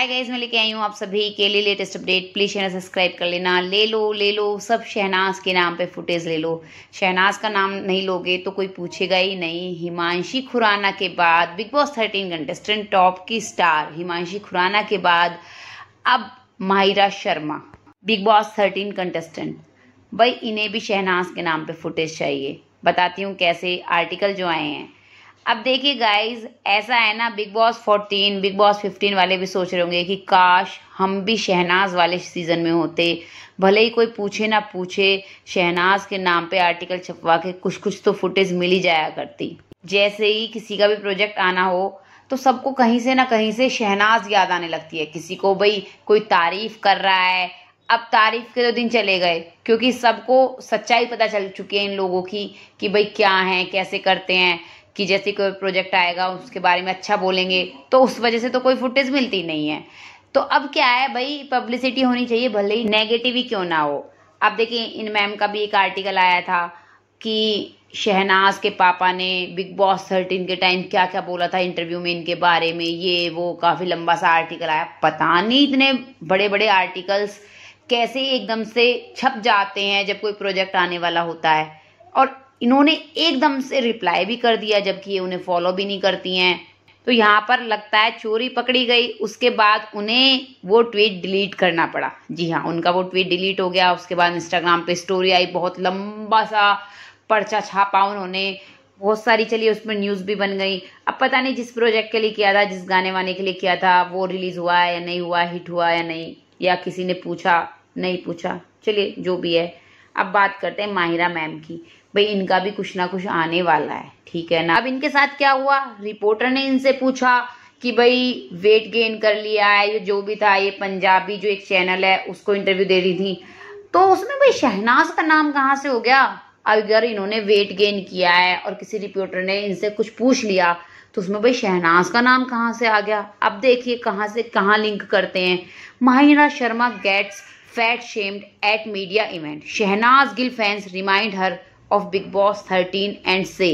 hi guys मैं लेके आई हूँ आप सभी के लिए latest update please channel subscribe कर लेना ले लो ले लो सब शहनाज के नाम पे फुटेज ले लो शहनाज का नाम नहीं लोगे तो कोई पूछेगा ही नहीं हिमांशी खुराना के बाद Bigg Boss thirteen contestant top की स्टार हिमांशी खुराना के बाद अब Mahira Sharma Bigg Boss thirteen contestant भाई इन्हें भी शहनाज के नाम पर फुटेज चाहिए बताती हूँ कैसे आर्टिकल जो आए हैं अब देखिए गाइज ऐसा है ना Bigg Boss fourteen Bigg Boss fifteen वाले भी सोच रहे होंगे कि काश हम भी शहनाज वाले सीज़न में होते भले ही कोई पूछे ना पूछे शहनाज के नाम पे आर्टिकल छपवा के कुछ कुछ तो फुटेज मिल ही जाया करती जैसे ही किसी का भी प्रोजेक्ट आना हो तो सबको कहीं से ना कहीं से शहनाज याद आने लगती है किसी को भाई कोई तारीफ कर रहा है अब तारीफ के तो दिन चले गए क्योंकि सबको सच्चाई पता चल चुकी है इन लोगों की कि भाई क्या है कैसे करते हैं कि जैसे कोई प्रोजेक्ट आएगा उसके बारे में अच्छा बोलेंगे तो उस वजह से तो कोई फुटेज मिलती नहीं है तो अब क्या है भाई पब्लिसिटी होनी चाहिए भले ही नेगेटिव ही क्यों ना हो अब देखिए इन मैम का भी एक आर्टिकल आया था कि शहनाज के पापा ने बिग बॉस थर्टीन के टाइम क्या क्या बोला था इंटरव्यू में इनके बारे में ये वो काफ़ी लंबा सा आर्टिकल आया पता नहीं इतने बड़े बड़े आर्टिकल्स कैसे एकदम से छप जाते हैं जब कोई प्रोजेक्ट आने वाला होता है और इन्होंने एकदम से रिप्लाई भी कर दिया जबकि ये उन्हें फॉलो भी नहीं करती हैं तो यहाँ पर लगता है चोरी पकड़ी गई उसके बाद उन्हें वो ट्वीट डिलीट करना पड़ा जी हाँ उनका वो ट्वीट डिलीट हो गया उसके बाद इंस्टाग्राम पे स्टोरी आई बहुत लंबा सा पर्चा छापा उन्होंने बहुत सारी चली उसमें न्यूज़ भी बन गई अब पता नहीं जिस प्रोजेक्ट के लिए किया था जिस गाने वाने के लिए किया था वो रिलीज़ हुआ या नहीं हुआ हिट हुआ या नहीं या किसी ने पूछा नहीं पूछा चलिए जो भी है अब बात करते हैं माहिरा मैम की भाई इनका भी कुछ ना कुछ आने वाला है ठीक है ना अब इनके साथ क्या हुआ रिपोर्टर ने इनसे पूछा कि भाई वेट गेन कर लिया है जो भी था ये पंजाबी जो एक चैनल है उसको इंटरव्यू दे रही थी तो उसमें भाई शहनाज का नाम कहाँ से हो गया अगर इन्होंने वेट गेन किया है और किसी रिपोर्टर ने इनसे कुछ पूछ लिया तो उसमें भाई शहनाज का नाम कहाँ से आ गया अब देखिए कहाँ से कहाँ लिंक करते हैं Mahira Sharma gets fat shamed at media event Shehnaaz Gill fans remind her of Bigg Boss thirteen end से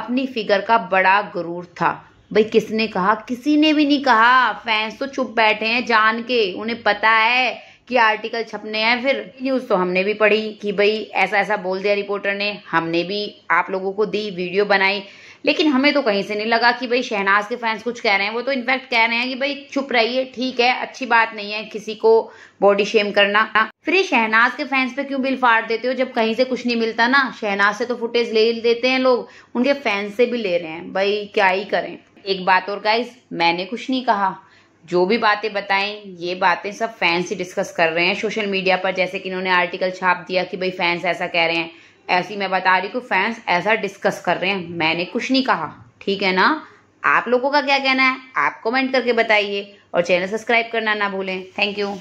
अपनी फिगर का बड़ा गुरूर था भाई किसने कहा किसी ने भी नहीं कहा फैंस तो चुप बैठे हैं जान के उन्हें पता है कि आर्टिकल छपने हैं फिर न्यूज़ तो हमने भी पढ़ी कि भाई ऐसा ऐसा बोल दिया रिपोर्टर ने हमने भी आप लोगों को दी वीडियो बनाई लेकिन हमें तो कहीं से नहीं लगा कि भाई शहनाज के फैंस कुछ कह रहे हैं वो तो इनफैक्ट कह रहे हैं कि भाई चुप रहिए ठीक है अच्छी बात नहीं है किसी को बॉडी शेम करना फिर ये शहनाज के फैंस पे क्यों बिल फाड़ देते हो जब कहीं से कुछ नहीं मिलता ना शहनाज से तो फुटेज ले देते हैं लोग उनके फैंस से भी ले रहे हैं भाई क्या ही करें एक बात और गाइज मैंने कुछ नहीं कहा जो भी बातें बताएं ये बातें सब फैंस ही डिस्कस कर रहे हैं सोशल मीडिया पर जैसे कि इन्होंने आर्टिकल छाप दिया कि भाई फैंस ऐसा कह रहे हैं ऐसी मैं बता रही हूँ फैंस ऐसा डिस्कस कर रहे हैं मैंने कुछ नहीं कहा ठीक है ना आप लोगों का क्या कहना है आप कमेंट करके बताइए और चैनल सब्सक्राइब करना ना भूलें थैंक यू